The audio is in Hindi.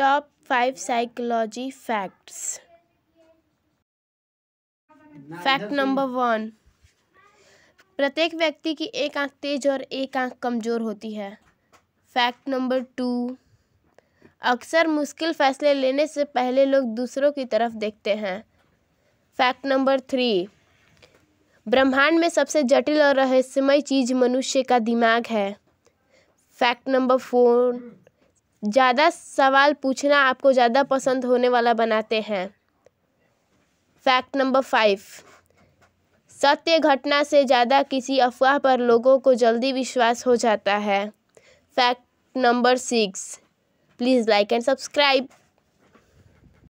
top five psychology facts fact number one प्रत्येक व्यक्ति की एक आंख तेज और एक आंख कमज़ोर होती है फैक्ट नंबर टू अक्सर मुश्किल फैसले लेने से पहले लोग दूसरों की तरफ देखते हैं फैक्ट नंबर थ्री ब्रह्मांड में सबसे जटिल और रहस्यमय चीज मनुष्य का दिमाग है फैक्ट नंबर फोर ज़्यादा सवाल पूछना आपको ज़्यादा पसंद होने वाला बनाते हैं फैक्ट नंबर फाइव सत्य घटना से ज़्यादा किसी अफवाह पर लोगों को जल्दी विश्वास हो जाता है fact number six please like and subscribe